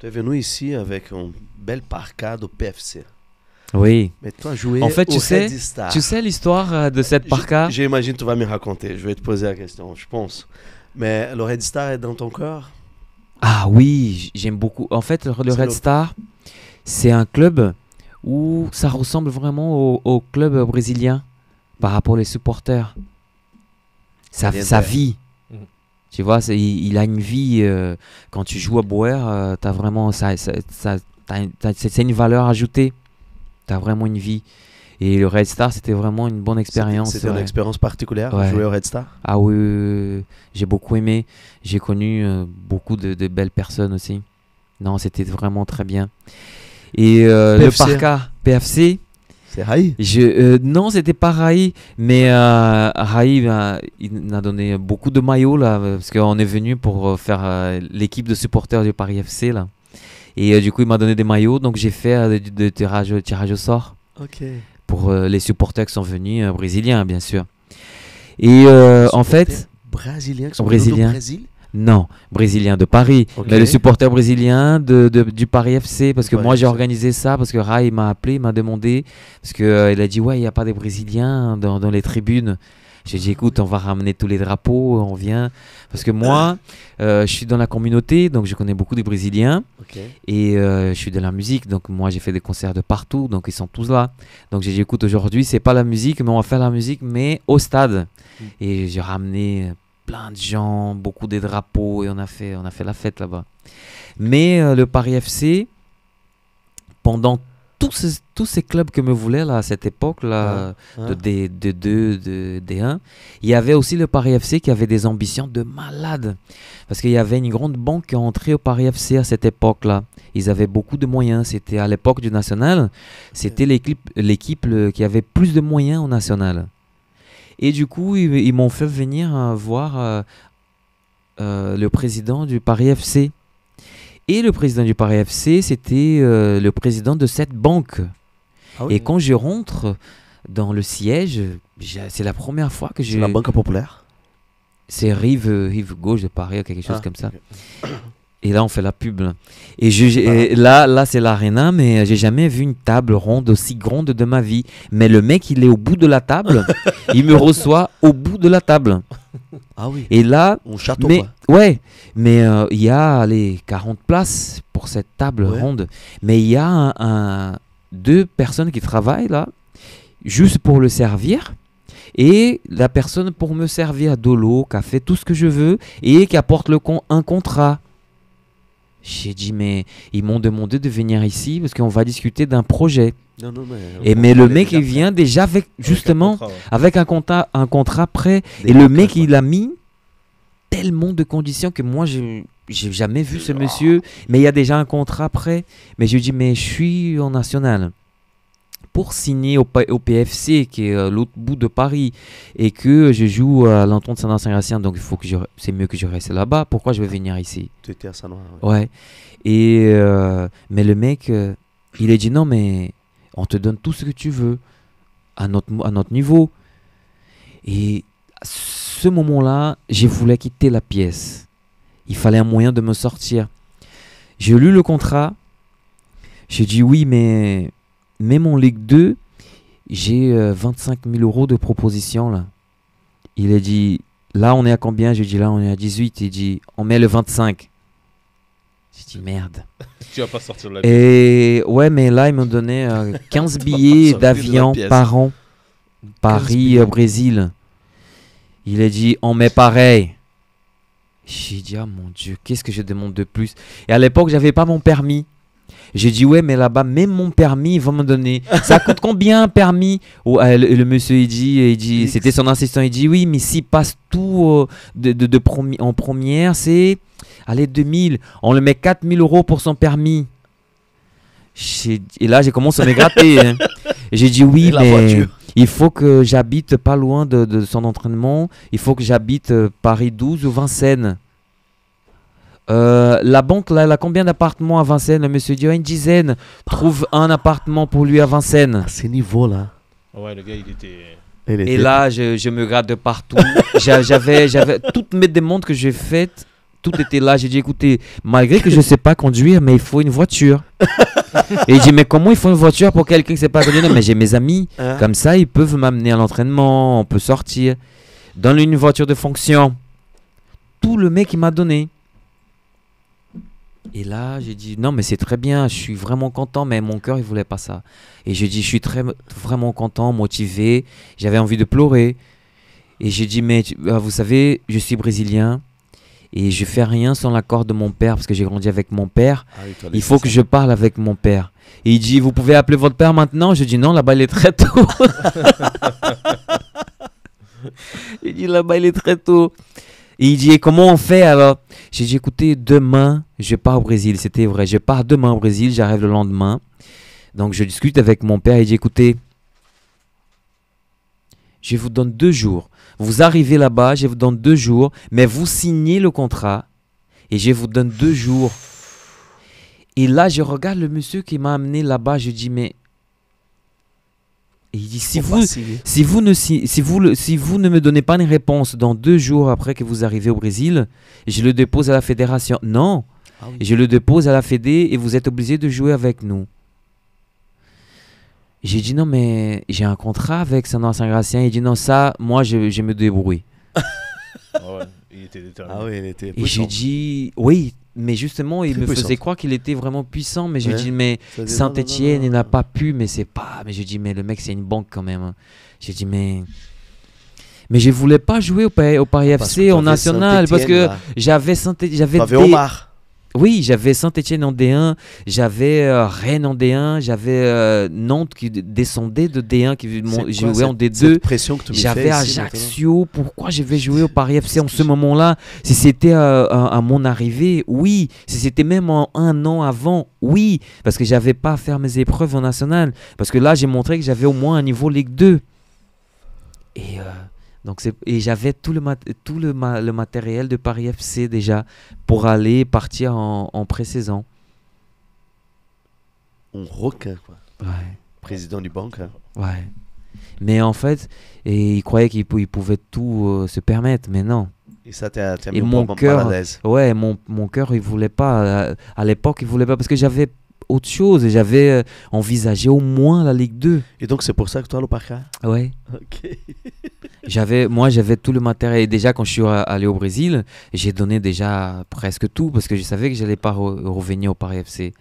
tu es venu ici avec un bel parka du PFC. Oui. Mais toi, jouer en fait, tu au sais, Star. tu sais l'histoire euh, de cette parka. J'imagine tu vas me raconter. Je vais te poser la question, je pense. Mais le Red Star est dans ton cœur. Ah oui, j'aime beaucoup. En fait, le Red Star, c'est un club où ça ressemble vraiment au, club brésilien par rapport aux supporters. Ça, eh ça vit. Tu vois, il, il, a une vie. Euh, quand tu joues à Boer, euh, t'as vraiment. Ça, ça, ça c'est une valeur ajoutée. T'as vraiment une vie. Et le Red Star, c'était vraiment une bonne expérience. C'était une expérience particulière, jouer au Red Star Ah oui, j'ai beaucoup aimé. J'ai connu euh, beaucoup de, de, belles personnes aussi. Non, c'était vraiment très bien. Et euh, le parka, PFC, c'est Raï je, euh, Non, c'était pas Raï, mais euh, Raï m'a euh, il donné beaucoup de maillots là, parce qu'on est venu pour faire l'équipe de supporters du Paris FC là. Et du coup, il m'a donné des maillots, donc j'ai fait des de tirage, tirage au sort. Pour les supporters qui sont venus, brésiliens bien sûr. Et en fait. Brésiliens sont venus Brésil non, brésilien de Paris. Mais le supporter brésilien de, du Paris FC, parce que moi j'ai organisé ça, parce que Rai m'a appelé, m'a demandé, parce qu'il euh, a dit, ouais, il n'y a pas des Brésiliens dans, les tribunes. J'ai dit, écoute, on va ramener tous les drapeaux, on vient. Parce que moi, euh, je suis dans la communauté, donc je connais beaucoup de Brésiliens. Et euh, je suis de la musique, donc moi, j'ai fait des concerts de partout, donc ils sont tous là. Donc j'ai dit, écoute, aujourd'hui, c'est pas la musique, mais on va faire la musique, mais au stade. Mm. Et j'ai ramené plein de gens, beaucoup des drapeaux, et on a fait, on a fait la fête là-bas. Mais euh, le Paris FC, pendant tous ces, tous ces clubs que me voulaient là, à cette époque, là, ah, ah. de D2, de, D1, il y avait aussi le Paris FC qui avait des ambitions de malade. Parce qu'il y avait une grande banque qui est entrée au Paris FC à cette époque-là. Ils avaient beaucoup de moyens. C'était à l'époque du National. C'était l'équipe qui avait plus de moyens au National. Et du coup, ils, m'ont fait venir euh, voir euh, euh, le président du Paris FC. Et le président du Paris FC, c'était le président de cette banque. Ah Et quand je rentre dans le siège, c'est la première fois que je... C'est la Banque Populaire C'est rive, rive gauche de Paris ou quelque chose ah, comme ça. Et là, on fait la pub. Et, là, là c'est l'arena, mais euh, j'ai jamais vu une table ronde aussi grande de ma vie. Mais le mec, il est au bout de la table. il me reçoit au bout de la table. Ah oui. Et là, on château. Mais, Ouais. Mais euh, il y a les 40 places pour cette table ronde. Mais il y a un, deux personnes qui travaillent là, juste pour le servir et la personne pour me servir de l'eau, café, tout ce que je veux, et qui apporte le un contrat. J'ai dit, mais ils m'ont demandé de venir ici parce qu'on va discuter d'un projet. mais et mais le mec, il vient déjà avec, justement, avec un contrat, un contrat prêt. et le mec, il a mis tellement de conditions que moi, je j'ai jamais vu ce monsieur, mais il y a déjà un contrat prêt. Mais je dis, mais je suis en national pour signer au, PFC, qui est euh, l'autre bout de Paris, et que je joue à l'entente Saint-Gratien, donc il faut que je, c'est mieux que je reste là-bas. Pourquoi je vais venir ici Tu étais à saint ouais. ouais. Et euh, mais le mec, euh, il a dit non, mais on te donne tout ce que tu veux à notre à notre niveau. Et à ce moment-là, je voulais quitter la pièce. Il fallait un moyen de me sortir. J'ai lu le contrat. J'ai dit oui, mais même en Ligue 2, j'ai 25 euh, 000 euros de proposition là. Il a dit, là on est à combien J'ai dit, là on est à 18. Il dit, on met le 25. J'ai dit, merde. tu vas pas sortir de la Et ouais, mais là il m'ont donné 15 billets d'avion par an. Paris-Brésil. Euh, il a dit, on met pareil. J'ai dit, ah, mon Dieu, qu'est-ce que je demande de plus Et à l'époque, j'avais pas mon permis. J'ai dit ouais mais là-bas même mon permis ils vont me donner. Ça coûte combien un permis euh, le, monsieur il dit, dit c'était son assistant il dit oui mais s'il passe tout euh, de, de, en première c'est allez 2000 on le met 4000 euros pour son permis. Et là j'ai commencé à me gratter. Hein. J'ai dit oui mais il faut que j'habite pas loin de, de, son entraînement. Il faut que j'habite euh, Paris 12 ou Vincennes. Euh, la banque, là, elle a combien d'appartements à Vincennes monsieur dit, une dizaine. Trouve un appartement pour lui à Vincennes. C'est niveau-là. Et là, je, me gratte de partout. j'avais, j'avais toutes mes demandes que j'ai faites, tout était là. J'ai dit, écoutez, malgré que je ne sais pas conduire, mais il faut une voiture. Et il dit, mais comment il faut une voiture pour quelqu'un qui ne sait pas conduire mais j'ai mes amis, hein? comme ça, ils peuvent m'amener à l'entraînement, on peut sortir. donne une voiture de fonction. Tout le mec, il m'a donné. Et là, j'ai dit non, mais c'est très bien, je suis vraiment content, mais mon cœur, il voulait pas ça. Et j'ai dit, je suis très, vraiment content, motivé, j'avais envie de pleurer. Et j'ai dit, mais euh, vous savez, je suis brésilien et je fais rien sans l'accord de mon père parce que j'ai grandi avec mon père. Ah il faut que je parle avec mon père. Et il dit, vous pouvez appeler votre père maintenant Je dis non, là-bas il est très tôt. il dit là-bas il est très tôt. Et il dit, et comment on fait alors j'ai dit, écoutez, demain, je pars au Brésil. C'était vrai. Je pars demain au Brésil, j'arrive le lendemain. Donc je discute avec mon père. et dit, écoutez, je vous donne deux jours. Vous arrivez là-bas, je vous donne deux jours, mais vous signez le contrat et je vous donne deux jours. Et là, je regarde le monsieur qui m'a amené là-bas. Je dis, mais et il dit si vous, si vous, ne, si, si, vous si vous ne me donnez pas une réponse dans deux jours après que vous arrivez au Brésil, je le dépose à la fédération. Non, ah je le dépose à la fédé et vous êtes obligé de jouer avec nous. J'ai dit non, mais j'ai un contrat avec Sandra Saint-Gratien. Il dit non, ça, moi, je, je me débrouille. ah ouais, il était déterminé. Ah oui il était et j'ai dit oui, mais justement, il me faisait croire qu'il était vraiment puissant. Mais je dis, mais Saint-Etienne, il n'a pas pu, mais c'est pas. Mais je dis, mais le mec, c'est une banque quand même. Hein. Je dis, mais. Mais je voulais pas jouer au, Paris, au Paris FC, au National, parce que j'avais saint J'avais Omar. Oui, j'avais Saint-Étienne en D1, j'avais euh, Rennes en D1, j'avais euh, Nantes qui descendait de D1, qui jouait en D2. J'avais Ajaccio. Pourquoi je vais jouer au Paris FC en ce moment-là Si c'était euh, à, mon arrivée, oui. Si c'était même en, un an avant, oui. Parce que j'avais pas à faire mes épreuves en national. Parce que là, j'ai montré que j'avais au moins un niveau Ligue 2. Et donc et j'avais tout, le, tout le, le, matériel de Paris FC déjà pour aller partir en, en pré-saison. Un requin, quoi. Ouais. Président du banque. Hein. Ouais. Mais en fait, et il croyait qu'il pouvait tout euh, se permettre, mais non. Et ça, t'es et mon cœur, ouais, mon, mon cœur, il voulait pas. À, euh, à l'époque, il voulait pas parce que j'avais autre chose et j'avais euh, envisagé au moins la Ligue 2. Et donc c'est pour ça que toi, le Parca Ouais. Ok. j'avais, moi, j'avais tout le matériel. déjà, quand je suis allé au Brésil, j'ai donné déjà presque tout parce que je savais que j'allais pas revenir au Paris FC.